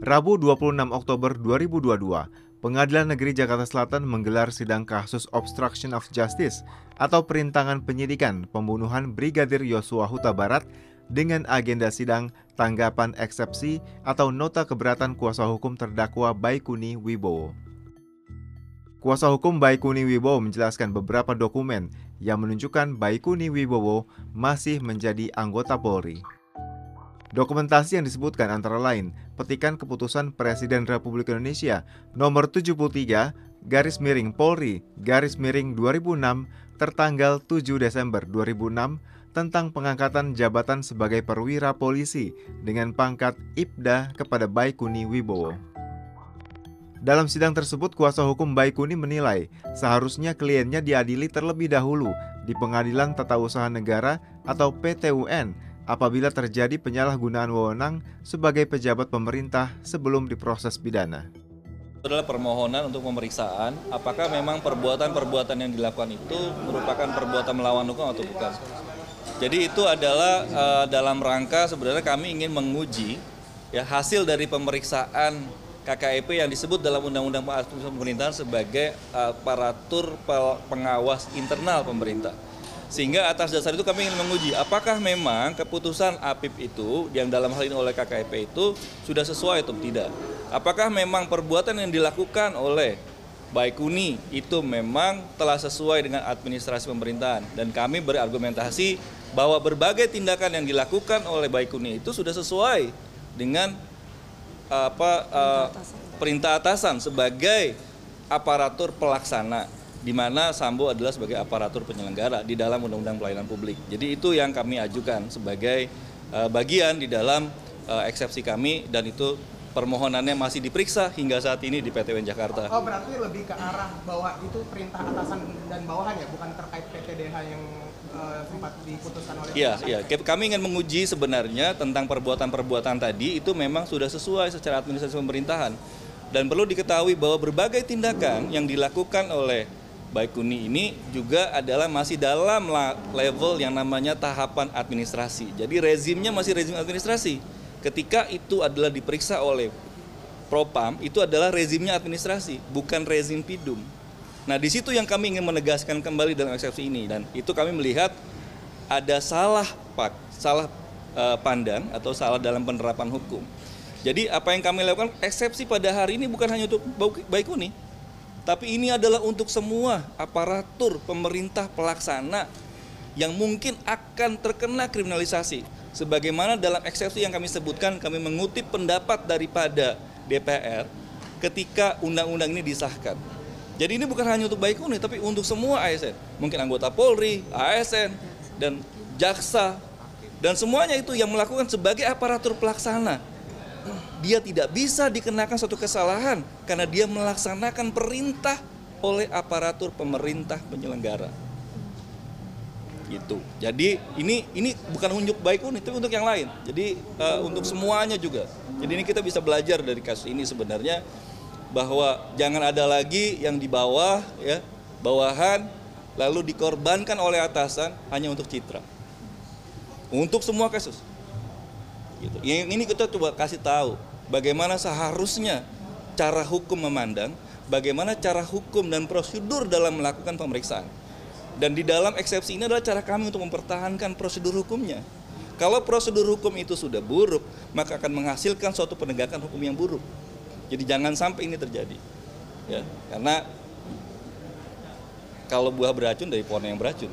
Rabu 26 Oktober 2022, Pengadilan Negeri Jakarta Selatan menggelar sidang kasus obstruction of justice atau perintangan penyidikan pembunuhan Brigadir Yosua Huta Barat dengan agenda sidang tanggapan eksepsi atau nota keberatan kuasa hukum terdakwa Baikuni Wibowo. Kuasa hukum Baikuni Wibowo menjelaskan beberapa dokumen yang menunjukkan Baikuni Wibowo masih menjadi anggota Polri. Dokumentasi yang disebutkan antara lain petikan keputusan Presiden Republik Indonesia nomor 73 garis miring Polri garis miring 2006 tertanggal 7 Desember 2006 tentang pengangkatan jabatan sebagai perwira polisi dengan pangkat Ibda kepada Baikuni Wibowo. Dalam sidang tersebut, kuasa hukum Baikuni menilai seharusnya kliennya diadili terlebih dahulu di Pengadilan Tata Usaha Negara atau PTUN apabila terjadi penyalahgunaan wewenang sebagai pejabat pemerintah sebelum diproses pidana. Itu adalah permohonan untuk pemeriksaan apakah memang perbuatan-perbuatan yang dilakukan itu merupakan perbuatan melawan hukum atau bukan. Jadi itu adalah uh, dalam rangka sebenarnya kami ingin menguji ya hasil dari pemeriksaan KKEP yang disebut dalam Undang-Undang Pemerintahan sebagai eh, aparatur pengawas internal pemerintah. Sehingga atas dasar itu kami ingin menguji apakah memang keputusan APIP itu yang dalam hal ini oleh KKP itu sudah sesuai atau tidak. Apakah memang perbuatan yang dilakukan oleh Baikuni itu memang telah sesuai dengan administrasi pemerintahan dan kami berargumentasi bahwa berbagai tindakan yang dilakukan oleh Baikuni itu sudah sesuai dengan apa eh, perintah atasan sebagai aparatur pelaksana di mana Sambo adalah sebagai aparatur penyelenggara di dalam Undang-Undang Pelayanan Publik. Jadi itu yang kami ajukan sebagai eh, bagian di dalam eh, eksepsi kami dan itu permohonannya masih diperiksa hingga saat ini di PTWN Jakarta. Oh, berarti lebih ke arah bahwa itu perintah atasan dan bawahan ya, bukan terkait PTDH yang eh, sempat diputuskan oleh Iya, iya. Kami ingin menguji sebenarnya tentang perbuatan-perbuatan tadi itu memang sudah sesuai secara administrasi pemerintahan. Dan perlu diketahui bahwa berbagai tindakan yang dilakukan oleh Baikuni ini juga adalah masih dalam level yang namanya tahapan administrasi. Jadi rezimnya masih rezim administrasi. Ketika itu adalah diperiksa oleh Propam, itu adalah rezimnya administrasi, bukan rezim pidum. Nah, di situ yang kami ingin menegaskan kembali dalam eksepsi ini dan itu kami melihat ada salah pak, salah eh, pandang atau salah dalam penerapan hukum. Jadi apa yang kami lakukan eksepsi pada hari ini bukan hanya untuk Baikuni, tapi ini adalah untuk semua aparatur pemerintah pelaksana yang mungkin akan terkena kriminalisasi. Sebagaimana dalam eksepsi yang kami sebutkan, kami mengutip pendapat daripada DPR ketika undang-undang ini disahkan. Jadi ini bukan hanya untuk Baikuni, tapi untuk semua ASN. Mungkin anggota Polri, ASN, dan jaksa, dan semuanya itu yang melakukan sebagai aparatur pelaksana dia tidak bisa dikenakan suatu kesalahan karena dia melaksanakan perintah oleh aparatur pemerintah penyelenggara. Gitu. Jadi ini ini bukan unjuk baik pun itu untuk yang lain. Jadi uh, untuk semuanya juga. Jadi ini kita bisa belajar dari kasus ini sebenarnya bahwa jangan ada lagi yang di bawah ya, bawahan lalu dikorbankan oleh atasan hanya untuk citra. Untuk semua kasus. Gitu. Yang ini kita coba kasih tahu bagaimana seharusnya cara hukum memandang, bagaimana cara hukum dan prosedur dalam melakukan pemeriksaan. Dan di dalam eksepsi ini adalah cara kami untuk mempertahankan prosedur hukumnya. Kalau prosedur hukum itu sudah buruk, maka akan menghasilkan suatu penegakan hukum yang buruk. Jadi jangan sampai ini terjadi. Ya, karena kalau buah beracun dari pohon yang beracun.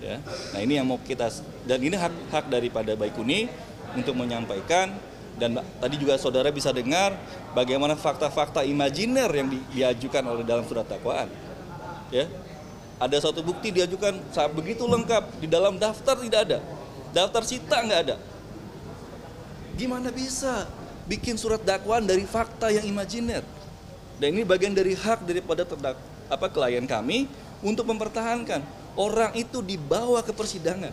Ya. Nah, ini yang mau kita dan ini hak hak daripada Baikuni untuk menyampaikan dan tadi juga saudara bisa dengar bagaimana fakta-fakta imajiner yang diajukan oleh dalam surat dakwaan. Ya, ada satu bukti diajukan saat begitu lengkap di dalam daftar tidak ada, daftar sita nggak ada. Gimana bisa bikin surat dakwaan dari fakta yang imajiner? Dan ini bagian dari hak daripada terdak apa klien kami untuk mempertahankan orang itu dibawa ke persidangan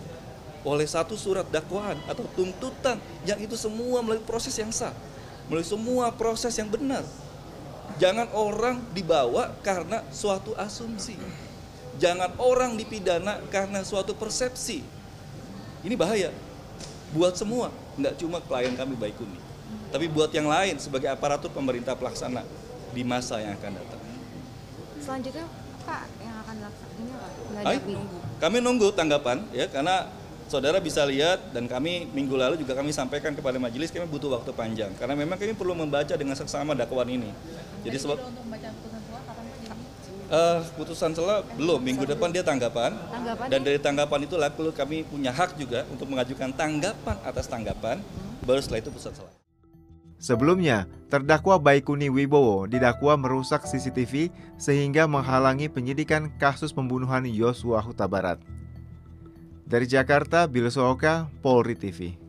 oleh satu surat dakwaan atau tuntutan yang itu semua melalui proses yang sah, melalui semua proses yang benar. Jangan orang dibawa karena suatu asumsi. Jangan orang dipidana karena suatu persepsi. Ini bahaya buat semua, nggak cuma klien kami baik Baikuni, tapi buat yang lain sebagai aparatur pemerintah pelaksana di masa yang akan datang. Selanjutnya Pak yang akan dilaksanakan ini apa? Kami nunggu tanggapan ya karena saudara bisa lihat dan kami minggu lalu juga kami sampaikan kepada majelis kami butuh waktu panjang karena memang kami perlu membaca dengan seksama dakwaan ini. Jadi sebab Uh, putusan sela eh, belum minggu depan dia tanggapan, dan ya? dari tanggapan itu lalu kami punya hak juga untuk mengajukan tanggapan atas tanggapan baru setelah itu putusan sela. Sebelumnya, terdakwa Baikuni Wibowo didakwa merusak CCTV sehingga menghalangi penyidikan kasus pembunuhan Yosua Huta Barat. Dari Jakarta, Bill Polri TV.